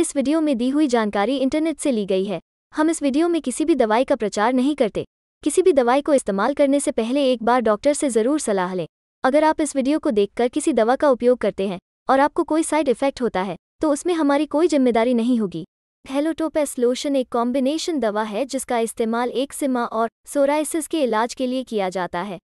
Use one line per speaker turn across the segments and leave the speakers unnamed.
इस वीडियो में दी हुई जानकारी इंटरनेट से ली गई है हम इस वीडियो में किसी भी दवाई का प्रचार नहीं करते किसी भी दवाई को इस्तेमाल करने से पहले एक बार डॉक्टर से ज़रूर सलाह लें अगर आप इस वीडियो को देखकर किसी दवा का उपयोग करते हैं और आपको कोई साइड इफेक्ट होता है तो उसमें हमारी कोई जिम्मेदारी नहीं होगी हेलोटोपेस लोशन एक कॉम्बिनेशन दवा है जिसका इस्तेमाल सिमा और सोराइसिस के इलाज के लिए किया जाता है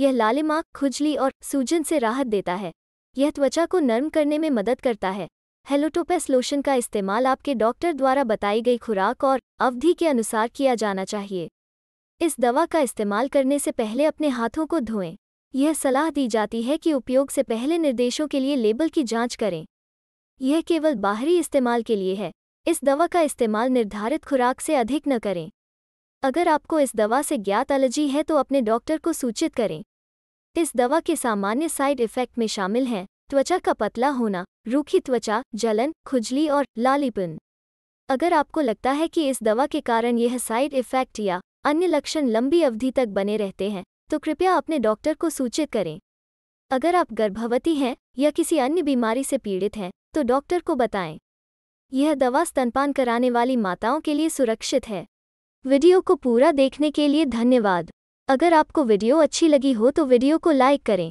यह लालिमा खुजली और सूजन से राहत देता है यह त्वचा को नर्म करने में मदद करता है हेलोटोपेस लोशन का इस्तेमाल आपके डॉक्टर द्वारा बताई गई खुराक और अवधि के अनुसार किया जाना चाहिए इस दवा का इस्तेमाल करने से पहले अपने हाथों को धोएं यह सलाह दी जाती है कि उपयोग से पहले निर्देशों के लिए लेबल की जांच करें यह केवल बाहरी इस्तेमाल के लिए है इस दवा का इस्तेमाल निर्धारित खुराक से अधिक न करें अगर आपको इस दवा से ज्ञात एलर्जी है तो अपने डॉक्टर को सूचित करें इस दवा के सामान्य साइड इफ़ेक्ट में शामिल हैं त्वचा का पतला होना रूखी त्वचा जलन खुजली और लालीपन अगर आपको लगता है कि इस दवा के कारण यह साइड इफ़ेक्ट या अन्य लक्षण लंबी अवधि तक बने रहते हैं तो कृपया अपने डॉक्टर को सूचित करें अगर आप गर्भवती हैं या किसी अन्य बीमारी से पीड़ित हैं तो डॉक्टर को बताएं यह दवा स्तनपान कराने वाली माताओं के लिए सुरक्षित है वीडियो को पूरा देखने के लिए धन्यवाद अगर आपको वीडियो अच्छी लगी हो तो वीडियो को लाइक करें